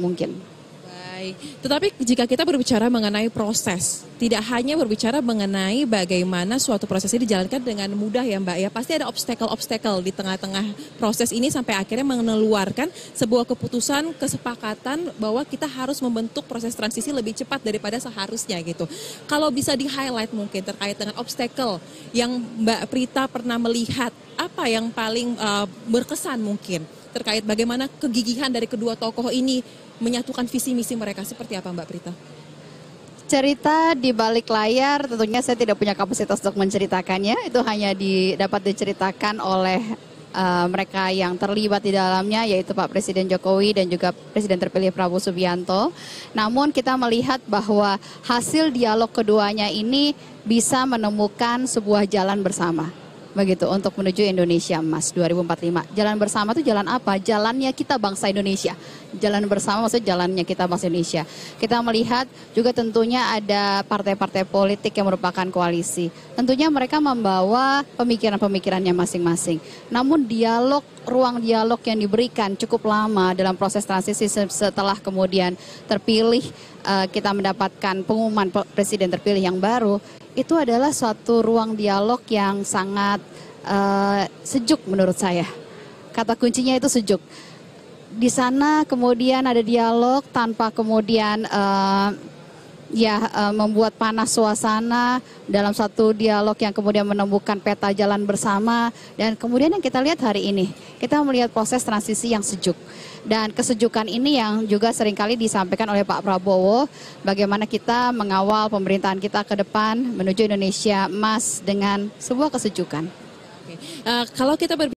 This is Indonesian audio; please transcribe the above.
mungkin. Baik, tetapi jika kita berbicara mengenai proses, tidak hanya berbicara mengenai bagaimana suatu proses ini dijalankan dengan mudah ya Mbak ya, pasti ada obstacle-obstacle di tengah-tengah proses ini sampai akhirnya mengeluarkan sebuah keputusan kesepakatan bahwa kita harus membentuk proses transisi lebih cepat daripada seharusnya gitu. Kalau bisa di-highlight mungkin terkait dengan obstacle yang Mbak Prita pernah melihat, apa yang paling uh, berkesan mungkin? terkait bagaimana kegigihan dari kedua tokoh ini menyatukan visi misi mereka seperti apa Mbak Prita? cerita di balik layar tentunya saya tidak punya kapasitas untuk menceritakannya itu hanya di, dapat diceritakan oleh uh, mereka yang terlibat di dalamnya yaitu Pak Presiden Jokowi dan juga Presiden terpilih Prabowo Subianto. Namun kita melihat bahwa hasil dialog keduanya ini bisa menemukan sebuah jalan bersama begitu untuk menuju Indonesia Emas 2045. Jalan bersama itu jalan apa? Jalannya kita bangsa Indonesia. Jalan bersama maksudnya jalannya kita bangsa Indonesia. Kita melihat juga tentunya ada partai-partai politik yang merupakan koalisi. Tentunya mereka membawa pemikiran-pemikirannya masing-masing. Namun dialog ruang dialog yang diberikan cukup lama dalam proses transisi setelah kemudian terpilih uh, kita mendapatkan pengumuman presiden terpilih yang baru, itu adalah suatu ruang dialog yang sangat uh, sejuk menurut saya. Kata kuncinya itu sejuk. Di sana kemudian ada dialog tanpa kemudian uh, ya eh, membuat panas suasana dalam satu dialog yang kemudian menemukan peta jalan bersama dan kemudian yang kita lihat hari ini kita melihat proses transisi yang sejuk dan kesejukan ini yang juga seringkali disampaikan oleh Pak Prabowo bagaimana kita mengawal pemerintahan kita ke depan menuju Indonesia emas dengan sebuah kesejukan. Oke. Uh, kalau kita berbicara